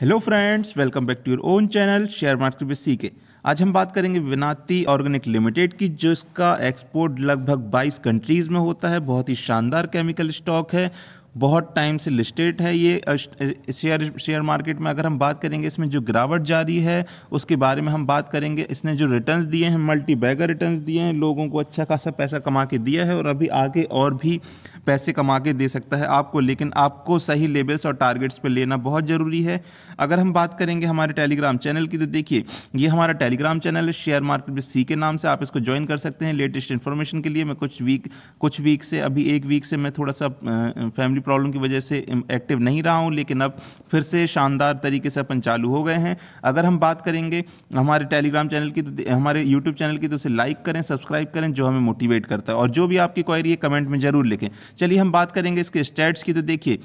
hello friends welcome back to your own channel share market में सीखे आज हम बात करेंगे विनाती ऑर्गेनिक लिमिटेड की जो इसका एक्सपोर्ट लगभग 22 कंट्रीज़ में होता है बहुत ही शानदार केमिकल स्टॉक है बहुत टाइम से लिस्टेड है ये शेयर शेयर मार्केट में अगर हम बात करेंगे इसमें जो गिरावट जारी है उसके बारे में हम बात करेंगे इसने जो रिटर्न दिए हैं मल्टी बैगर रिटर्न दिए हैं लोगों को अच्छा खासा पैसा कमा के दिया है और अभी आगे और भी पैसे कमा के दे सकता है आपको लेकिन आपको सही लेवल्स और टारगेट्स पर लेना बहुत ज़रूरी है अगर हम बात करेंगे हमारे टेलीग्राम चैनल की तो देखिए ये हमारा टेलीग्राम चैनल है शेयर मार्केट में सी के नाम से आप इसको ज्वाइन कर सकते हैं लेटेस्ट इन्फॉर्मेशन के लिए मैं कुछ वीक कुछ वीक से अभी एक वीक से मैं थोड़ा सा फैमिली प्रॉब्लम की वजह से एक्टिव नहीं रहा हूँ लेकिन अब फिर से शानदार तरीके से अपन चालू हो गए हैं अगर हम बात करेंगे हमारे टेलीग्राम चैनल की तो हमारे यूट्यूब चैनल की तो उसे लाइक करें सब्सक्राइब करें जो हमें मोटिवेट करता है और जो भी आपकी क्वायरी है कमेंट में ज़रूर लिखें चलिए हम बात करेंगे इसके स्टेट्स की तो देखिए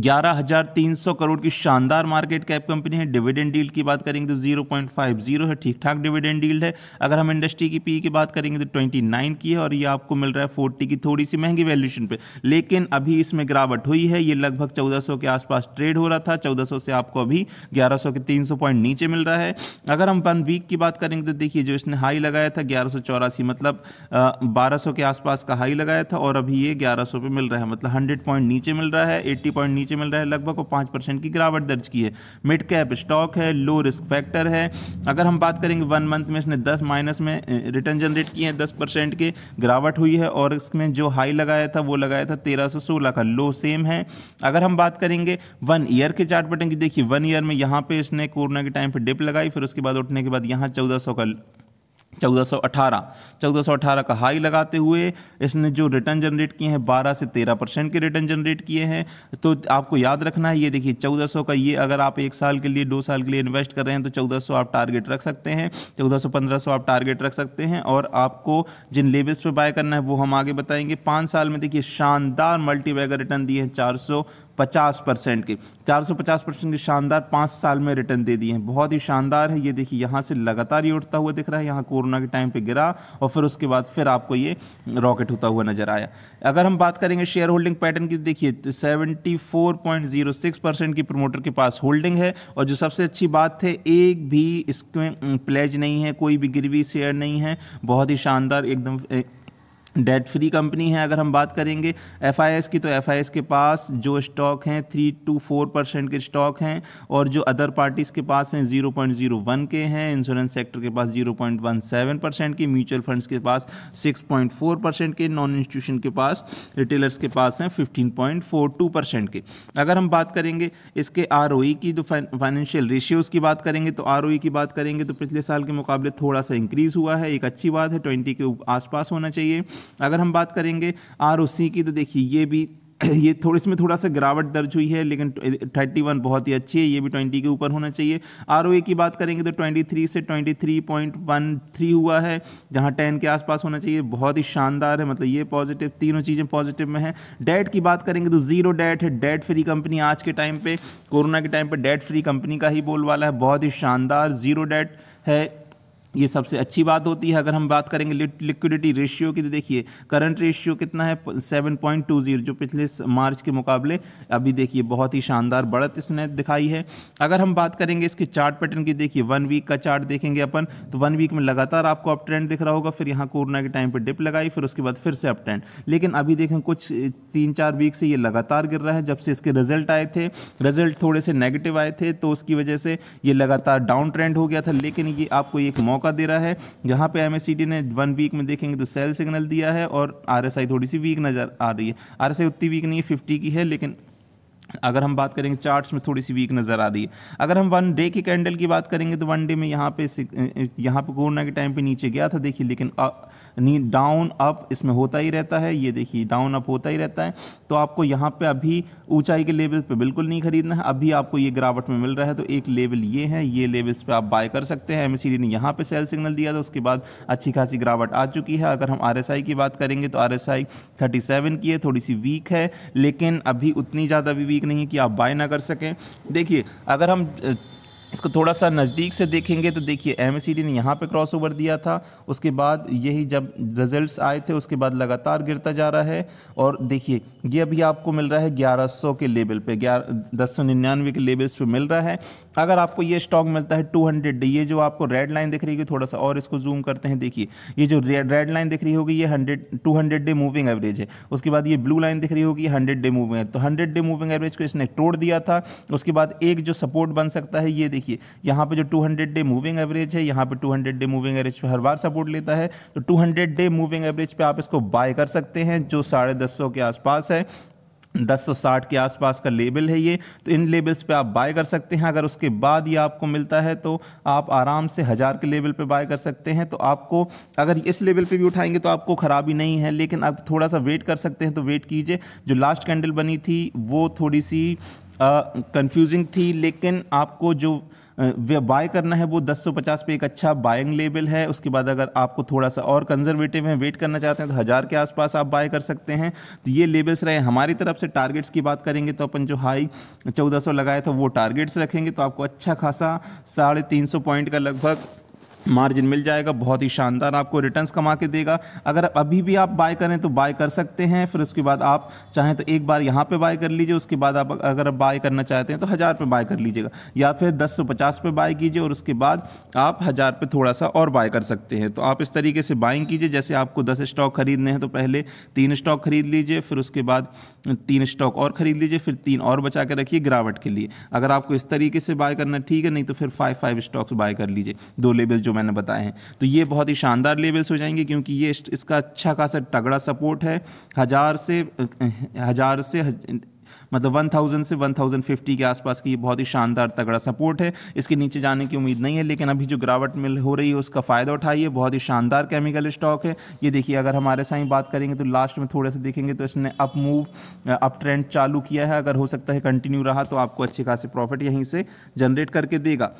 ग्यारह हजार तीन सौ करोड़ की शानदार मार्केट कैप कंपनी है डिविडेंड डील की बात करेंगे तो जीरो पॉइंट फाइव जीरो है ठीक ठाक डिविडेंड डील है अगर हम इंडस्ट्री की पी e की बात करेंगे तो ट्वेंटी नाइन की है और ये आपको मिल रहा है फोर्टी की थोड़ी सी महंगी वैल्यूशन पे लेकिन अभी इसमें गिरावट हुई है ये लगभग चौदह सौ के आसपास ट्रेड हो रहा था चौदह सौ से आपको अभी ग्यारह सौ के तीन सौ पॉइंट नीचे मिल रहा है अगर हम वन वीक की बात करेंगे तो देखिए जो इसने हाई लगाया था ग्यारह सौ चौरासी मतलब बारह सौ के आसपास का हाई लगाया था और अभी ये ग्यारह सौ पे मिल रहा है मतलब हंड्रेड पॉइंट नीचे मिल रहा है एट्टी पॉइंट नीचे मिल रहा है लगभग वो पाँच परसेंट की गिरावट दर्ज की है मिड कैप स्टॉक है लो रिस्क फैक्टर है अगर हम बात करेंगे वन मंथ में इसने दस माइनस में रिटर्न जनरेट किए हैं दस परसेंट के गिरावट हुई है और इसमें जो हाई लगाया था वो लगाया था तेरह का लो सेम है अगर हम बात करेंगे वन ईयर के चार्ट पैटर्न की देखिए वन ईयर में यहाँ पे इसने कोरोना के टाइम पर डिप लगाई फिर उसके बाद उठने के बाद यहाँ चौदह का 1418 1418 का हाई लगाते हुए इसने जो रिटर्न जनरेट किए हैं 12 से 13 परसेंट के रिटर्न जनरेट किए हैं तो आपको याद रखना है ये देखिए 1400 का ये अगर आप एक साल के लिए दो साल के लिए इन्वेस्ट कर रहे हैं तो 1400 आप टारगेट रख सकते हैं 1400 1500 आप टारगेट रख सकते हैं और आपको जिन लेवल्स पर बाय करना है वो हम आगे बताएंगे पाँच साल में देखिए शानदार मल्टी रिटर्न दिए हैं चार पचास परसेंट के चार सौ पचास परसेंट के शानदार पाँच साल में रिटर्न दे दिए हैं बहुत ही शानदार है ये देखिए यहाँ से लगातार ये उठता हुआ दिख रहा है यहाँ कोरोना के टाइम पे गिरा और फिर उसके बाद फिर आपको ये रॉकेट होता हुआ नजर आया अगर हम बात करेंगे शेयर होल्डिंग पैटर्न की देखिए seventy four point zero six percent की प्रमोटर के पास होल्डिंग है और जो सबसे अच्छी बात है एक भी इसमें प्लेज नहीं है कोई भी गिरवी शेयर नहीं है बहुत ही शानदार एकदम डेट फ्री कंपनी है अगर हम बात करेंगे एफ की तो एफ के पास जो स्टॉक हैं थ्री टू फोर परसेंट के स्टॉक हैं और जो अदर पार्टीज़ के पास हैं जीरो पॉइंट जीरो वन के हैं इंश्योरेंस सेक्टर के पास zero point one seven percent के म्यूचुअल फंड्स के पास सिक्स पॉइंट फोर परसेंट के नॉन इंस्टीट्यूशन के पास रिटेलर्स के पास हैं fifteen point four two percent के अगर हम बात करेंगे इसके आर e की तो फाइनेंशियल रेशियोज़ की बात करेंगे तो आर e की बात करेंगे तो पिछले साल के मुकाबले थोड़ा सा इंक्रीज़ हुआ है एक अच्छी बात है ट्वेंटी के आसपास होना चाहिए अगर हम बात करेंगे आर की तो देखिए ये भी ये थोड़ी इसमें थोड़ा सा गिरावट दर्ज हुई है लेकिन थर्टी वन बहुत ही अच्छी है ये भी ट्वेंटी के ऊपर होना चाहिए आर की बात करेंगे तो ट्वेंटी थ्री से twenty three point one three हुआ है जहाँ टेन के आसपास होना चाहिए बहुत ही शानदार है मतलब ये पॉजिटिव तीनों चीज़ें पॉजिटिव में है डेट की बात करेंगे तो जीरो डेट है डेट फ्री कंपनी आज के टाइम पर कोरोना के टाइम पर डेट फ्री कंपनी का ही बोल वाला है बहुत ही शानदार जीरो डेट है ये सबसे अच्छी बात होती है अगर हम बात करेंगे लिक्विडिटी रेशियो की तो देखिए करंट रेशियो कितना है सेवन पॉइंट टू जीरो जो पिछले मार्च के मुकाबले अभी देखिए बहुत ही शानदार बढ़त इसने दिखाई है अगर हम बात करेंगे इसके चार्ट पैटर्न की देखिए वन वीक का चार्ट देखेंगे अपन तो वन वीक में लगातार आपको अप ट्रेंड दिख रहा होगा फिर यहाँ कोरोना के टाइम पर डिप लगाई फिर उसके बाद फिर से अप ट्रेंड लेकिन अभी देखें कुछ तीन चार वीक से ये लगातार गिर रहा है जब से इसके रिजल्ट आए थे रिजल्ट थोड़े से नेगेटिव आए थे तो उसकी वजह से ये लगातार डाउन ट्रेंड हो गया था लेकिन ये आपको एक मौका मौका दे रहा है यहाँ पे एम ने वन वीक में देखेंगे तो सेल सिग्नल दिया है और आर थोड़ी सी वीक नज़र आ रही है आर उतनी वीक नहीं है फिफ्टी की है लेकिन अगर हम बात करेंगे चार्ट्स में थोड़ी सी वीक नज़र आ रही है अगर हम वन डे के कैंडल की बात करेंगे तो वन डे में यहाँ पे यहाँ पे कोरोना के टाइम पे नीचे गया था देखिए लेकिन नी डाउन अप इसमें होता ही रहता है ये देखिए डाउन अप होता ही रहता है तो आपको यहाँ पे अभी ऊंचाई के लेवल पे बिल्कुल नहीं खरीदना है अभी आपको ये गिरावट में मिल रहा है तो एक लेवल ये है ये लेवल्स पर आप बाय कर सकते हैं एम ने यहाँ पर सेल सिग्नल दिया था उसके बाद अच्छी खासी गिरावट आ चुकी है अगर हम आर की बात करेंगे तो आर एस की है थोड़ी सी वीक है लेकिन अभी उतनी ज़्यादा भी वीक ठीक नहीं है कि आप बाय ना कर सकें देखिए अगर हम इसको थोड़ा सा नज़दीक से देखेंगे तो देखिए एम ने यहाँ पे क्रॉस ओवर दिया था उसके बाद यही जब रिजल्ट्स आए थे उसके बाद लगातार गिरता जा रहा है और देखिए ये अभी आपको मिल रहा है 1100 के लेवल पे ग्यारह दस सौ के लेवल्स पे मिल रहा है अगर आपको ये स्टॉक मिलता है 200 ये जो आपको रेड लाइन दिख रही है थोड़ा सा और इसको जूम करते हैं देखिए ये जो रेड लाइन दिख रही होगी ये hundred two day moving average है उसके बाद ये ब्लू लाइन दिख रही होगी हंड्रेड डे मूविंग तो हंड्रेड डे मूविंग एवरेज को इसने तोड़ दिया था उसके बाद एक जो सपोर्ट बन सकता है ये देखिए देखिए यहाँ पे जो 200 डे मूविंग एवरेज है यहाँ पे 200 डे मूविंग एवरेज पे हर बार सपोर्ट लेता है तो 200 डे मूविंग एवरेज पे आप इसको बाय कर सकते हैं जो साढ़े दस सौ के आसपास है 1060 के आसपास का लेबल है ये तो इन लेबल्स पे आप बाय कर सकते हैं अगर उसके बाद ये आपको मिलता है तो आप आराम से हज़ार के लेवल पे बाय कर सकते हैं तो आपको अगर इस लेवल पे भी उठाएंगे तो आपको ख़राबी नहीं है लेकिन आप थोड़ा सा वेट कर सकते हैं तो वेट कीजिए जो लास्ट कैंडल बनी थी वो थोड़ी सी कंफ्यूजिंग थी लेकिन आपको जो बाय करना है वो 1050 पे एक अच्छा बाइंग लेवल है उसके बाद अगर आपको थोड़ा सा और कंजर्वेटिव है वेट करना चाहते हैं तो हज़ार के आसपास आप बाय कर सकते हैं तो ये लेवल्स रहे हमारी तरफ से टारगेट्स की बात करेंगे तो अपन जो हाई 1400 लगाया था वो टारगेट्स रखेंगे तो आपको अच्छा खासा साढ़े तीन पॉइंट का लगभग मार्जिन मिल जाएगा बहुत ही शानदार आपको रिटर्न्स कमा के देगा अगर अभी भी आप बाय करें तो बाय कर सकते हैं फिर उसके बाद आप चाहें तो एक बार यहाँ पे बाय कर लीजिए उसके बाद आप अगर आप बाय करना चाहते हैं तो हज़ार पे बाय कर लीजिएगा या फिर दस सौ पचास पे बाय कीजिए और उसके बाद आप हज़ार पे थोड़ा सा और बाय कर सकते हैं तो आप इस तरीके से बाइंग कीजिए जैसे आपको दस स्टॉक खरीदने हैं तो पहले तीन स्टॉक खरीद लीजिए फिर उसके बाद तीन स्टॉक और खरीद लीजिए फिर तीन और बचा के रखिए गिरावट के लिए अगर आपको इस तरीके से बाय करना ठीक है नहीं तो फिर फाइव फाइव स्टॉक्स बाय कर लीजिए दो लेवल जो मैंने बताए हैं तो ये बहुत ही शानदार लेवल्स हो जाएंगे क्योंकि ये इसका अच्छा खासा तगड़ा सपोर्ट है हज़ार से हज़ार से मतलब 1000 से 1050 के आसपास की ये बहुत ही शानदार तगड़ा सपोर्ट है इसके नीचे जाने की उम्मीद नहीं है लेकिन अभी जो गिरावट मिल हो रही है उसका फ़ायदा उठाइए बहुत ही शानदार केमिकल स्टॉक है ये देखिए अगर हमारे साथ ही बात करेंगे तो लास्ट में थोड़े से देखेंगे तो इसने अप मूव अप ट्रेंड चालू किया है अगर हो सकता है कंटिन्यू रहा तो आपको अच्छे खासे प्रॉफिट यहीं से जनरेट करके देगा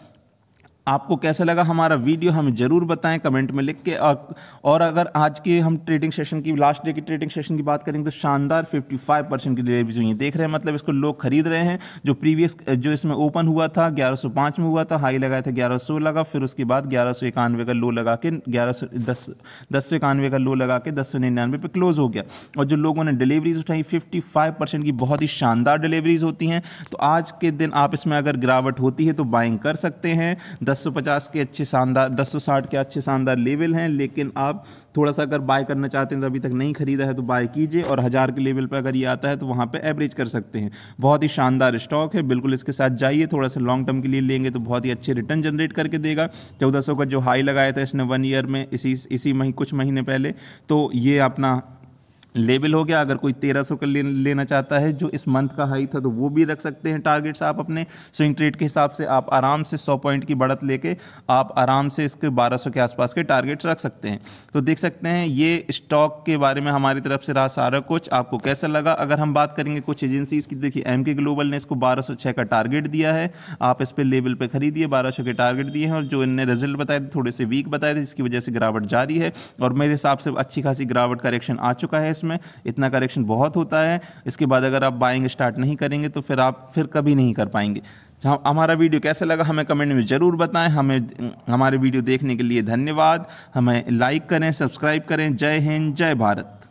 आपको कैसा लगा हमारा वीडियो हमें ज़रूर बताएं कमेंट में लिख के और, और अगर आज के हम ट्रेडिंग सेशन की लास्ट डे की ट्रेडिंग सेशन की बात करेंगे तो शानदार 55 परसेंट की डिलीवरी हुई है देख रहे हैं मतलब इसको लोग खरीद रहे हैं जो प्रीवियस जो इसमें ओपन हुआ था 1105 में हुआ था हाई लगाया था सौ लगा फिर उसके बाद ग्यारह का लो लगा के ग्यारह सौ दस दस सौ इक्यानवे का लो लगा के दस सौ निन्यानवे क्लोज हो गया और जो लोगों ने डिलीवरीज उठाई फिफ्टी फाइव परसेंट की बहुत ही शानदार डिलीवरीज होती हैं तो आज के दिन आप इसमें अगर गिरावट होती है तो बाइंग कर सकते हैं दस के अच्छे शानदार दस के अच्छे शानदार लेवल हैं लेकिन आप थोड़ा सा अगर बाय करना चाहते हैं तो अभी तक नहीं खरीदा है तो बाय कीजिए और हज़ार के लेवल पर अगर ये आता है तो वहाँ पर एवरेज कर सकते हैं बहुत ही शानदार स्टॉक है बिल्कुल इसके साथ जाइए थोड़ा सा लॉन्ग टर्म के लिए लेंगे तो बहुत ही अच्छे रिटर्न जनरेट करके देगा चौदह का जो हाई लगाया था इसने वन ईयर में इसी इसी मही कुछ महीने पहले तो ये अपना लेवल हो गया अगर कोई 1300 का लेना चाहता है जो इस मंथ का हाई था तो वो भी रख सकते हैं टारगेट्स आप अपने स्विंग ट्रेड के हिसाब से आप आराम से 100 पॉइंट की बढ़त लेके आप आराम से इसके 1200 के आसपास के टारगेट्स रख सकते हैं तो देख सकते हैं ये स्टॉक के बारे में हमारी तरफ से रहा सारा कुछ आपको कैसा लगा अगर हम बात करेंगे कुछ एजेंसीज़ की देखिए एम ग्लोबल ने इसको बारह का टारगेट दिया है आप इस पर लेवल पर खरीदिए बारह के टारगेट दिए हैं और जो इनने रिजल्ट बताए थे थोड़े से वीक बताए थे जिसकी वजह से गिरावट जारी है और मेरे हिसाब से अच्छी खासी गिरावट करेक्शन आ चुका है इसमें इतना करेक्शन बहुत होता है इसके बाद अगर आप बाइंग स्टार्ट नहीं करेंगे तो फिर आप फिर कभी नहीं कर पाएंगे हाँ, हमारा वीडियो कैसा लगा हमें कमेंट में ज़रूर बताएं हमें हमारे वीडियो देखने के लिए धन्यवाद हमें लाइक करें सब्सक्राइब करें जय हिंद जय भारत